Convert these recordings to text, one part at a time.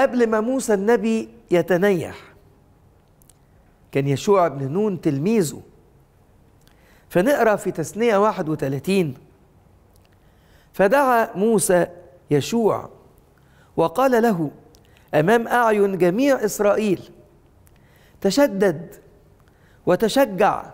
قبل ما موسى النبي يتنيح كان يشوع بن نون تلميذه فنقرا في تثنيه 31 فدعا موسى يشوع وقال له امام اعين جميع اسرائيل تشدد وتشجع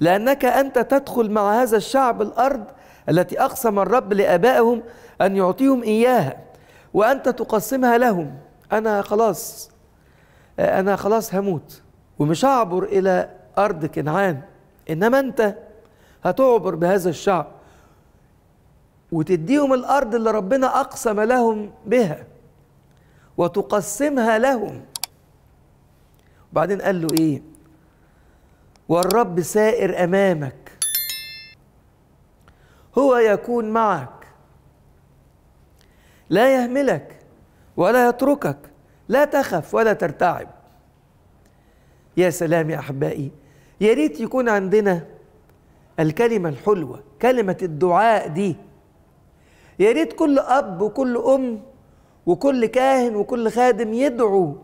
لانك انت تدخل مع هذا الشعب الارض التي اقسم الرب لابائهم ان يعطيهم اياها وأنت تقسمها لهم أنا خلاص أنا خلاص هموت ومش هعبر إلى أرض كنعان إنما أنت هتعبر بهذا الشعب وتديهم الأرض اللي ربنا أقسم لهم بها وتقسمها لهم وبعدين قال له إيه والرب سائر أمامك هو يكون معك لا يهملك ولا يتركك لا تخف ولا ترتعب يا سلام يا احبائي يا ريت يكون عندنا الكلمه الحلوه كلمه الدعاء دي يا ريت كل اب وكل ام وكل كاهن وكل خادم يدعو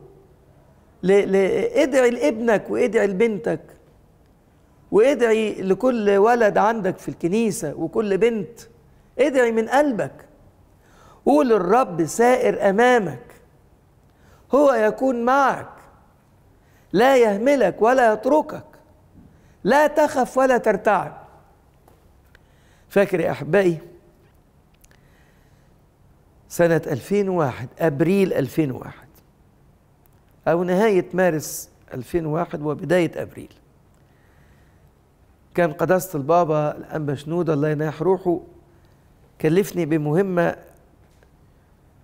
ل... ل... ادعي لابنك وادعي لبنتك وادعي لكل ولد عندك في الكنيسه وكل بنت ادعي من قلبك قول الرب سائر امامك هو يكون معك لا يهملك ولا يتركك لا تخف ولا ترتعب فاكر يا احبائي سنة 2001 أبريل 2001 أو نهاية مارس 2001 وبداية أبريل كان قداسة البابا الأنبا شنودة الله يناح روحه كلفني بمهمة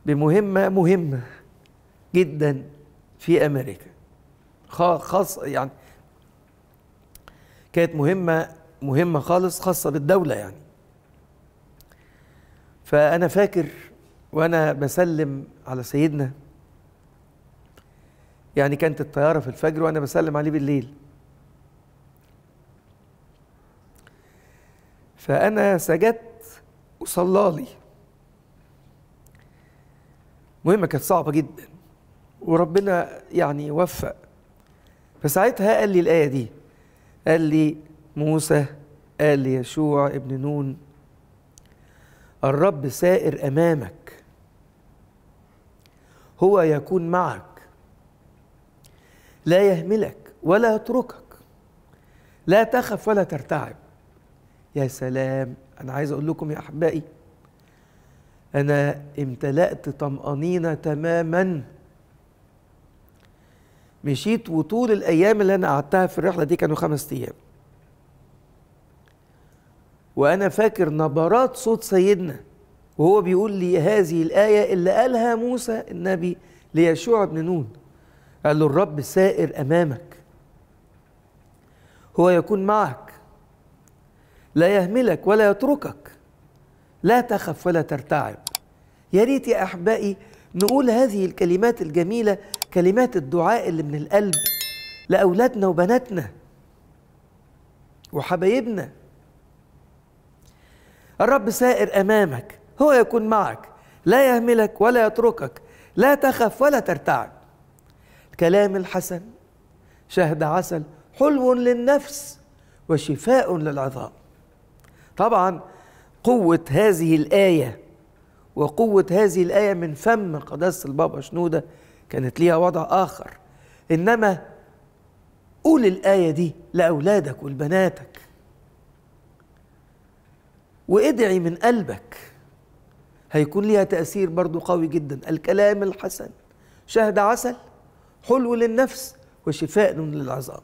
بمهمة مهمة جدا في أمريكا خاص يعني كانت مهمة مهمة خالص خاصة بالدولة يعني فأنا فاكر وأنا بسلم على سيدنا يعني كانت الطيارة في الفجر وأنا بسلم عليه بالليل فأنا سجدت وصلى لي مهمه كانت صعبه جدا وربنا يعني وفق فساعتها قال لي الايه دي قال لي موسى قال لي يشوع ابن نون الرب سائر امامك هو يكون معك لا يهملك ولا يتركك لا تخف ولا ترتعب يا سلام انا عايز اقول لكم يا احبائي انا امتلأت طمأنينة تماما مشيت وطول الايام اللي انا قعدتها في الرحله دي كانوا خمس ايام وانا فاكر نبرات صوت سيدنا وهو بيقول لي هذه الايه اللي قالها موسى النبي ليشوع بن نون قال له الرب سائر امامك هو يكون معك لا يهملك ولا يتركك لا تخف ولا ترتعب يا ريت يا احبائي نقول هذه الكلمات الجميله كلمات الدعاء اللي من القلب لاولادنا وبناتنا وحبايبنا الرب سائر امامك هو يكون معك لا يهملك ولا يتركك لا تخف ولا ترتعب الكلام الحسن شهد عسل حلو للنفس وشفاء للعظام طبعا قوة هذه الآية وقوة هذه الآية من فم قداسة البابا شنودة كانت ليها وضع آخر إنما قول الآية دي لأولادك ولبناتك وادعي من قلبك هيكون ليها تأثير برضو قوي جدا الكلام الحسن شهد عسل حلو للنفس وشفاء للعظام